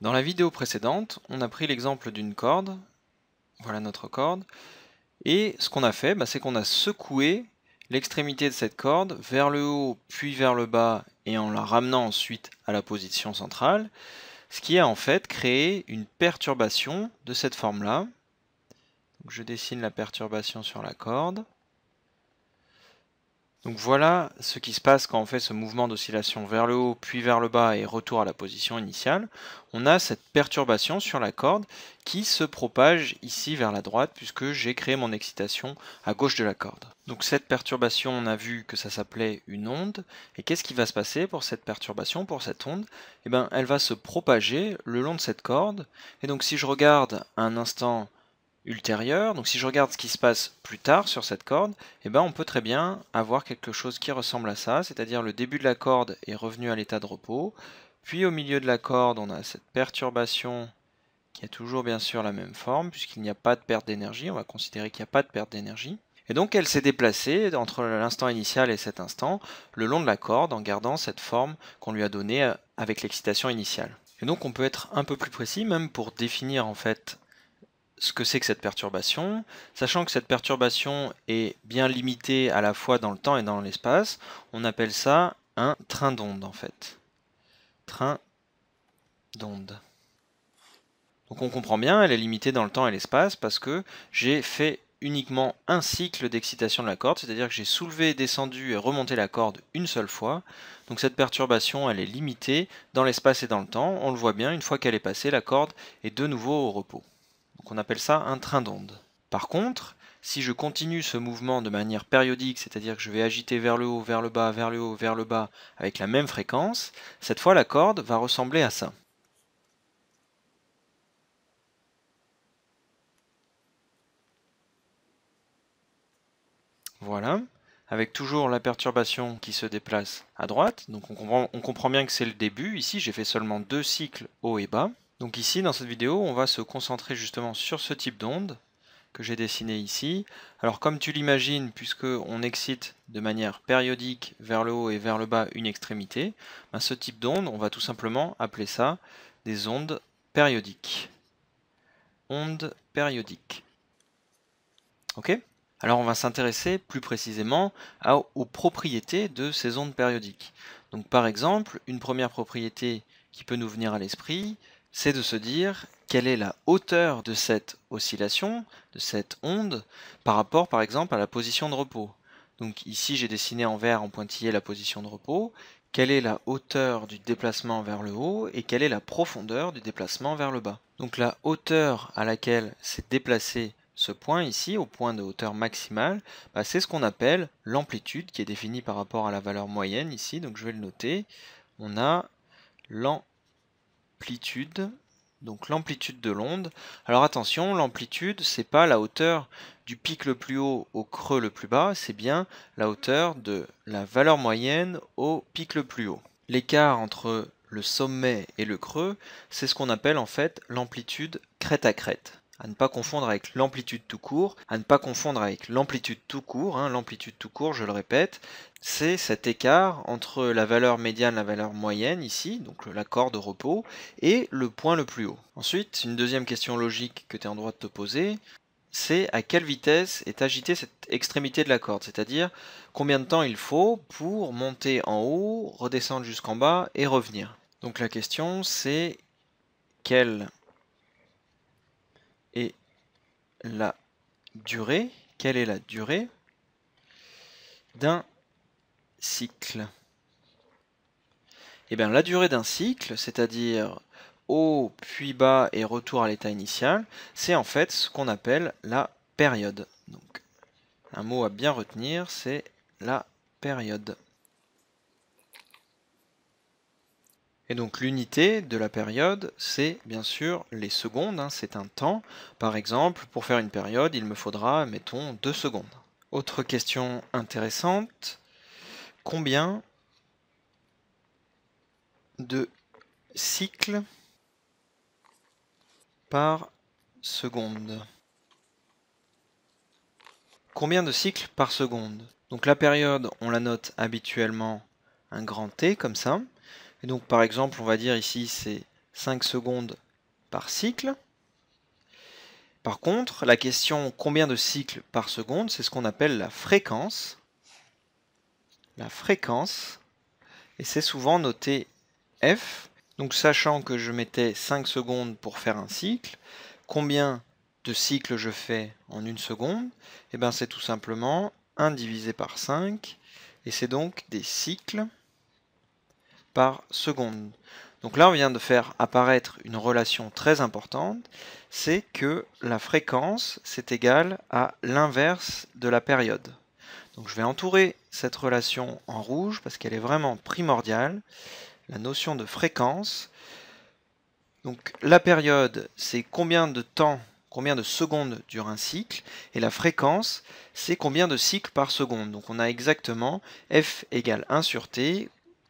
Dans la vidéo précédente, on a pris l'exemple d'une corde, voilà notre corde, et ce qu'on a fait, bah, c'est qu'on a secoué l'extrémité de cette corde vers le haut puis vers le bas et en la ramenant ensuite à la position centrale, ce qui a en fait créé une perturbation de cette forme-là. Je dessine la perturbation sur la corde. Donc voilà ce qui se passe quand on fait ce mouvement d'oscillation vers le haut, puis vers le bas et retour à la position initiale. On a cette perturbation sur la corde qui se propage ici vers la droite puisque j'ai créé mon excitation à gauche de la corde. Donc cette perturbation, on a vu que ça s'appelait une onde. Et qu'est-ce qui va se passer pour cette perturbation, pour cette onde Eh bien, elle va se propager le long de cette corde. Et donc si je regarde un instant ultérieure. Donc si je regarde ce qui se passe plus tard sur cette corde, eh ben, on peut très bien avoir quelque chose qui ressemble à ça, c'est-à-dire le début de la corde est revenu à l'état de repos, puis au milieu de la corde on a cette perturbation qui a toujours bien sûr la même forme, puisqu'il n'y a pas de perte d'énergie, on va considérer qu'il n'y a pas de perte d'énergie. Et donc elle s'est déplacée entre l'instant initial et cet instant, le long de la corde, en gardant cette forme qu'on lui a donnée euh, avec l'excitation initiale. Et donc on peut être un peu plus précis, même pour définir en fait ce que c'est que cette perturbation. Sachant que cette perturbation est bien limitée à la fois dans le temps et dans l'espace, on appelle ça un train d'onde en fait. Train d'onde. Donc on comprend bien, elle est limitée dans le temps et l'espace parce que j'ai fait uniquement un cycle d'excitation de la corde, c'est-à-dire que j'ai soulevé, descendu et remonté la corde une seule fois. Donc cette perturbation, elle est limitée dans l'espace et dans le temps. On le voit bien, une fois qu'elle est passée, la corde est de nouveau au repos on appelle ça un train d'onde. Par contre, si je continue ce mouvement de manière périodique, c'est-à-dire que je vais agiter vers le haut, vers le bas, vers le haut, vers le bas, avec la même fréquence, cette fois la corde va ressembler à ça. Voilà, avec toujours la perturbation qui se déplace à droite. Donc on on comprend bien que c'est le début. Ici, j'ai fait seulement deux cycles haut et bas. Donc ici, dans cette vidéo, on va se concentrer justement sur ce type d'onde que j'ai dessiné ici. Alors comme tu l'imagines, puisqu'on excite de manière périodique vers le haut et vers le bas une extrémité, ben, ce type d'onde, on va tout simplement appeler ça des ondes périodiques. Ondes périodiques. Ok Alors on va s'intéresser plus précisément aux propriétés de ces ondes périodiques. Donc par exemple, une première propriété qui peut nous venir à l'esprit, c'est de se dire quelle est la hauteur de cette oscillation, de cette onde, par rapport par exemple à la position de repos. Donc ici j'ai dessiné en vert en pointillé la position de repos, quelle est la hauteur du déplacement vers le haut et quelle est la profondeur du déplacement vers le bas. Donc la hauteur à laquelle s'est déplacé ce point ici, au point de hauteur maximale, bah, c'est ce qu'on appelle l'amplitude qui est définie par rapport à la valeur moyenne ici, donc je vais le noter. On a l'amplitude Amplitude, donc l'amplitude de l'onde. Alors attention, l'amplitude, c'est pas la hauteur du pic le plus haut au creux le plus bas, c'est bien la hauteur de la valeur moyenne au pic le plus haut. L'écart entre le sommet et le creux, c'est ce qu'on appelle en fait l'amplitude crête à crête à ne pas confondre avec l'amplitude tout court, à ne pas confondre avec l'amplitude tout court. Hein, l'amplitude tout court, je le répète, c'est cet écart entre la valeur médiane, la valeur moyenne ici, donc corde de repos, et le point le plus haut. Ensuite, une deuxième question logique que tu es en droit de te poser, c'est à quelle vitesse est agitée cette extrémité de la corde, c'est-à-dire combien de temps il faut pour monter en haut, redescendre jusqu'en bas et revenir. Donc la question c'est quelle et la durée, quelle est la durée d'un cycle Eh bien la durée d'un cycle, c'est-à-dire haut puis bas et retour à l'état initial, c'est en fait ce qu'on appelle la période. Donc un mot à bien retenir, c'est la période. Et donc l'unité de la période, c'est bien sûr les secondes, hein, c'est un temps. Par exemple, pour faire une période, il me faudra, mettons, deux secondes. Autre question intéressante, combien de cycles par seconde Combien de cycles par seconde Donc la période, on la note habituellement un grand T comme ça. Et donc par exemple, on va dire ici c'est 5 secondes par cycle. Par contre, la question combien de cycles par seconde, c'est ce qu'on appelle la fréquence. La fréquence, et c'est souvent noté F. Donc sachant que je mettais 5 secondes pour faire un cycle, combien de cycles je fais en une seconde Et eh bien c'est tout simplement 1 divisé par 5, et c'est donc des cycles par seconde. Donc là, on vient de faire apparaître une relation très importante, c'est que la fréquence, c'est égal à l'inverse de la période. Donc je vais entourer cette relation en rouge parce qu'elle est vraiment primordiale, la notion de fréquence. Donc la période, c'est combien de temps, combien de secondes dure un cycle, et la fréquence, c'est combien de cycles par seconde. Donc on a exactement f égale 1 sur t,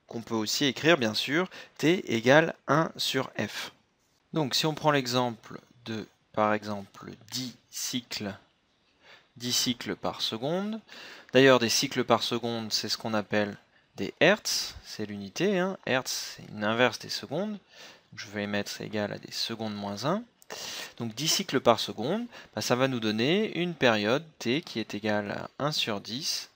qu'on peut aussi écrire bien sûr t égale 1 sur f. Donc si on prend l'exemple de par exemple 10 cycles 10 cycles par seconde. D'ailleurs des cycles par seconde c'est ce qu'on appelle des hertz, c'est l'unité, hein. hertz c'est une inverse des secondes, je vais mettre égal à des secondes moins 1. Donc 10 cycles par seconde, bah, ça va nous donner une période t qui est égale à 1 sur 10,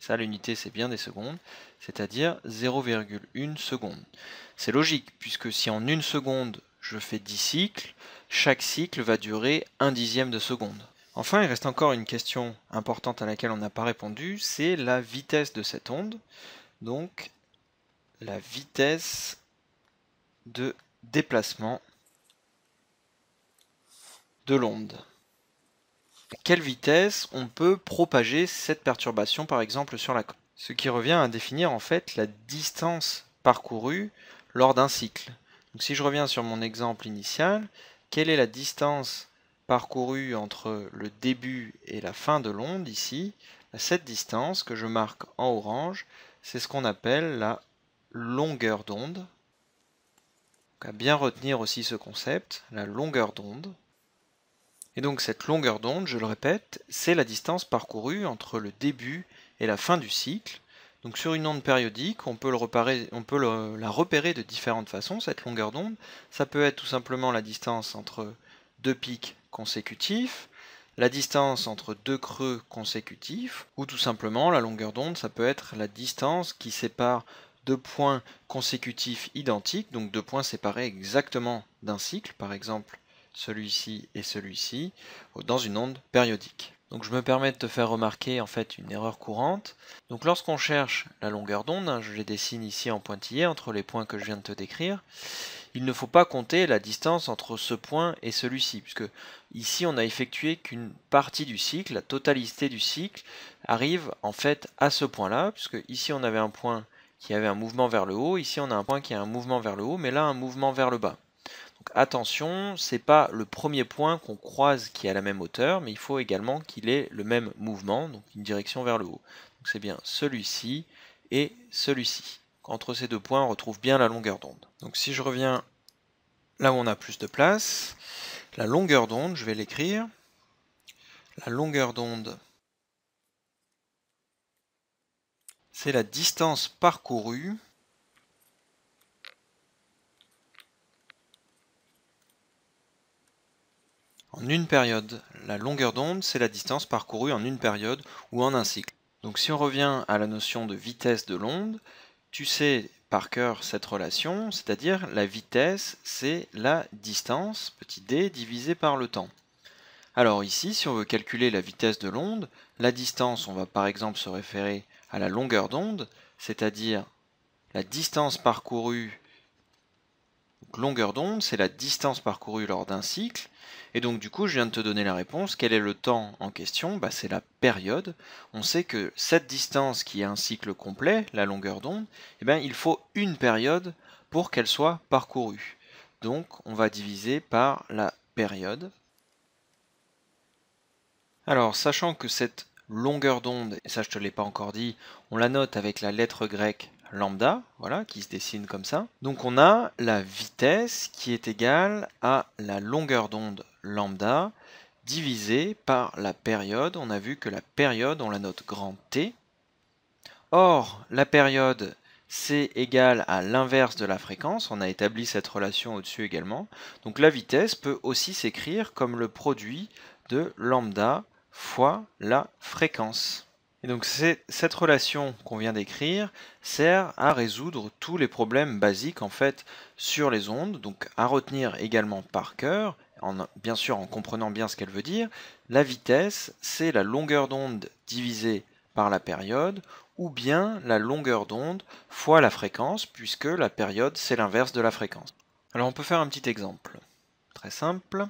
ça l'unité c'est bien des secondes, c'est-à-dire 0,1 seconde. C'est logique, puisque si en une seconde je fais 10 cycles, chaque cycle va durer un dixième de seconde. Enfin, il reste encore une question importante à laquelle on n'a pas répondu, c'est la vitesse de cette onde. Donc, la vitesse de déplacement de l'onde. quelle vitesse on peut propager cette perturbation, par exemple, sur la côte ce qui revient à définir en fait la distance parcourue lors d'un cycle. Donc si je reviens sur mon exemple initial, quelle est la distance parcourue entre le début et la fin de l'onde ici bah, Cette distance que je marque en orange, c'est ce qu'on appelle la longueur d'onde. À bien retenir aussi ce concept, la longueur d'onde. Et donc cette longueur d'onde, je le répète, c'est la distance parcourue entre le début et la fin du cycle. Donc sur une onde périodique, on peut, la repérer de différentes façons, cette longueur d'onde. Ça peut être tout simplement la distance entre deux pics consécutifs, la distance entre deux creux consécutifs, ou tout simplement la longueur d'onde, ça peut être la distance qui sépare deux points consécutifs identiques, donc deux points séparés exactement d'un cycle, par exemple celui-ci et celui-ci, dans une onde périodique. Donc je me permets de te faire remarquer en fait une erreur courante. Donc lorsqu'on cherche la longueur d'onde, hein, je les dessine ici en pointillé entre les points que je viens de te décrire, il ne faut pas compter la distance entre ce point et celui-ci, puisque ici on a effectué qu'une partie du cycle, la totalité du cycle arrive en fait à ce point-là, puisque ici on avait un point qui avait un mouvement vers le haut, ici on a un point qui a un mouvement vers le haut, mais là un mouvement vers le bas attention, c'est pas le premier point qu'on croise qui est à la même hauteur, mais il faut également qu'il ait le même mouvement, donc une direction vers le haut. Donc c'est bien celui-ci et celui-ci. Entre ces deux points, on retrouve bien la longueur d'onde. Donc si je reviens là où on a plus de place, la longueur d'onde, je vais l'écrire. La longueur d'onde, c'est la distance parcourue En une période, la longueur d'onde, c'est la distance parcourue en une période ou en un cycle. Donc si on revient à la notion de vitesse de l'onde, tu sais par cœur cette relation, c'est-à-dire la vitesse, c'est la distance, petit d, divisé par le temps. Alors ici, si on veut calculer la vitesse de l'onde, la distance, on va par exemple se référer à la longueur d'onde, c'est-à-dire la distance parcourue longueur d'onde, c'est la distance parcourue lors d'un cycle. Et donc du coup, je viens de te donner la réponse. Quel est le temps en question bah, C'est la période. On sait que cette distance qui est un cycle complet, la longueur d'onde, eh bien, il faut une période pour qu'elle soit parcourue. Donc on va diviser par la période. Alors, sachant que cette longueur d'onde, ça je te l'ai pas encore dit, on la note avec la lettre grecque lambda, voilà, qui se dessine comme ça. Donc on a la vitesse qui est égale à la longueur d'onde lambda divisée par la période. On a vu que la période, on la note grand T. Or, la période, c'est égal à l'inverse de la fréquence. On a établi cette relation au-dessus également. Donc la vitesse peut aussi s'écrire comme le produit de lambda fois la fréquence. Et donc cette relation qu'on vient d'écrire sert à résoudre tous les problèmes basiques en fait sur les ondes, donc à retenir également par cœur, bien sûr en comprenant bien ce qu'elle veut dire. La vitesse, c'est la longueur d'onde divisée par la période, ou bien la longueur d'onde fois la fréquence, puisque la période c'est l'inverse de la fréquence. Alors on peut faire un petit exemple, très simple.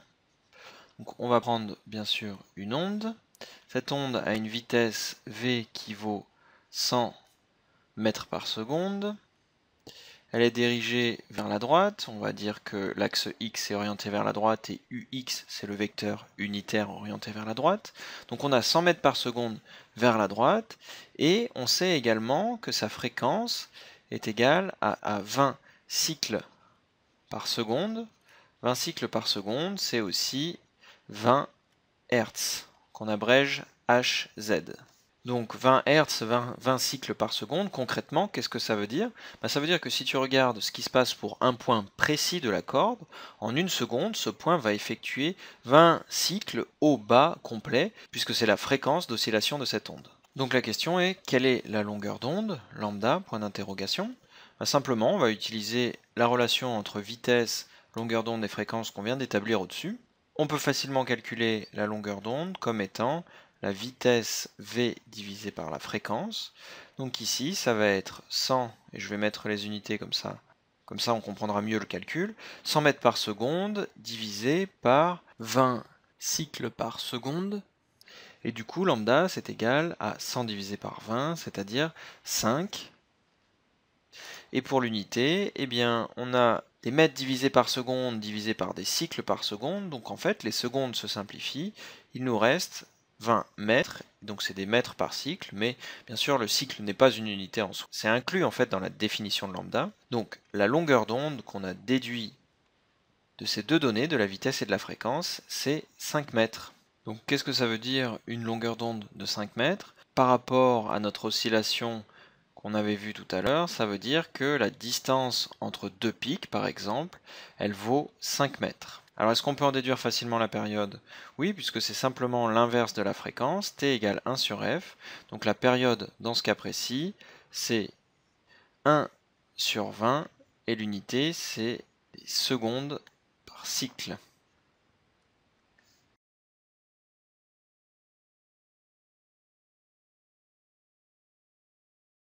on va prendre bien sûr une onde, cette onde a une vitesse V qui vaut 100 mètres par seconde. Elle est dirigée vers la droite. On va dire que l'axe X est orienté vers la droite et UX, c'est le vecteur unitaire orienté vers la droite. Donc on a 100 mètres par seconde vers la droite. Et on sait également que sa fréquence est égale à, 20 cycles par seconde. 20 cycles par seconde, c'est aussi 20 Hertz qu'on abrège HZ. Donc 20 Hertz, 20, cycles par seconde, concrètement, qu'est-ce que ça veut dire bah, Ça veut dire que si tu regardes ce qui se passe pour un point précis de la corde, en une seconde, ce point va effectuer 20 cycles au bas complet, puisque c'est la fréquence d'oscillation de cette onde. Donc la question est, quelle est la longueur d'onde Lambda, point d'interrogation. Bah, simplement, on va utiliser la relation entre vitesse, longueur d'onde et fréquence qu'on vient d'établir au-dessus. On peut facilement calculer la longueur d'onde comme étant la vitesse V divisée par la fréquence. Donc ici, ça va être 100, et je vais mettre les unités comme ça, comme ça on comprendra mieux le calcul, 100 mètres par seconde divisé par 20 cycles par seconde. Et du coup, lambda, c'est égal à 100 divisé par 20, c'est-à-dire 5. Et pour l'unité, eh bien, on a des mètres divisés par seconde divisés par des cycles par seconde, donc en fait les secondes se simplifient, il nous reste 20 mètres, donc c'est des mètres par cycle, mais bien sûr le cycle n'est pas une unité en soi. C'est inclus en fait dans la définition de lambda. Donc la longueur d'onde qu'on a déduit de ces deux données, de la vitesse et de la fréquence, c'est 5 mètres. Donc qu'est-ce que ça veut dire une longueur d'onde de 5 mètres Par rapport à notre oscillation on avait vu tout à l'heure, ça veut dire que la distance entre deux pics, par exemple, elle vaut 5 mètres. Alors est-ce qu'on peut en déduire facilement la période Oui, puisque c'est simplement l'inverse de la fréquence, t égale 1 sur f, donc la période dans ce cas précis, c'est 1 sur 20, et l'unité, c'est les secondes par cycle.